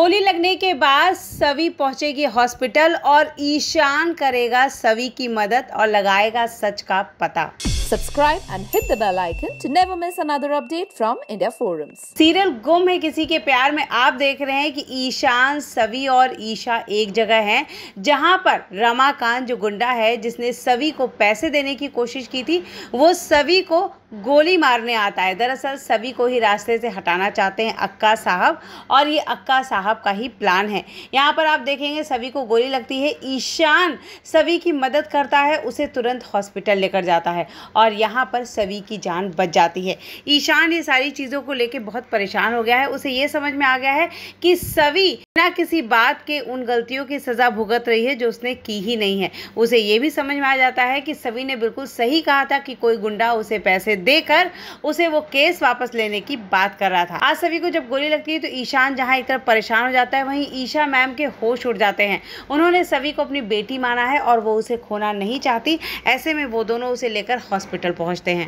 होली लगने के बाद सभी पहुंचेगी हॉस्पिटल और ईशान करेगा सभी की मदद और लगाएगा सच का पता subscribe and hit the bell icon to never miss another update from India forums serial गुम है किसी के प्यार में आप देख रहे हैं कि ईशान सवी और ईशा एक जगह हैं जहां पर रमाकांत जो गुंडा है जिसने सवी को पैसे देने की कोशिश की थी वो सवी को गोली मारने आता है दरअसल सभी को ही रास्ते से हटाना चाहते हैं अक्का साहब और ये अक्का साहब का ही प्लान है यहाँ पर आप देखेंगे सभी को गोली लगती है ईशान सभी की मदद करता है उसे तुरंत हॉस्पिटल लेकर जाता है और यहाँ पर सभी की जान बच जाती है ईशान ये सारी चीज़ों को लेकर बहुत परेशान हो गया है उसे ये समझ में आ गया है कि सभी बिना किसी बात के उन गलतियों की सज़ा भुगत रही है जो उसने की ही नहीं है उसे ये भी समझ में आ जाता है कि सभी ने बिल्कुल सही कहा था कि कोई गुंडा उसे पैसे देकर उसे वो केस वापस लेने की बात कर रहा था आज सभी को जब गोली लगती है तो ईशान जहाँ एक तरफ परेशान हो जाता है वहीं ईशा मैम के होश उड़ जाते हैं उन्होंने सभी को अपनी बेटी माना है और वो उसे खोना नहीं चाहती ऐसे में वो दोनों उसे लेकर हॉस्पिटल पहुँचते हैं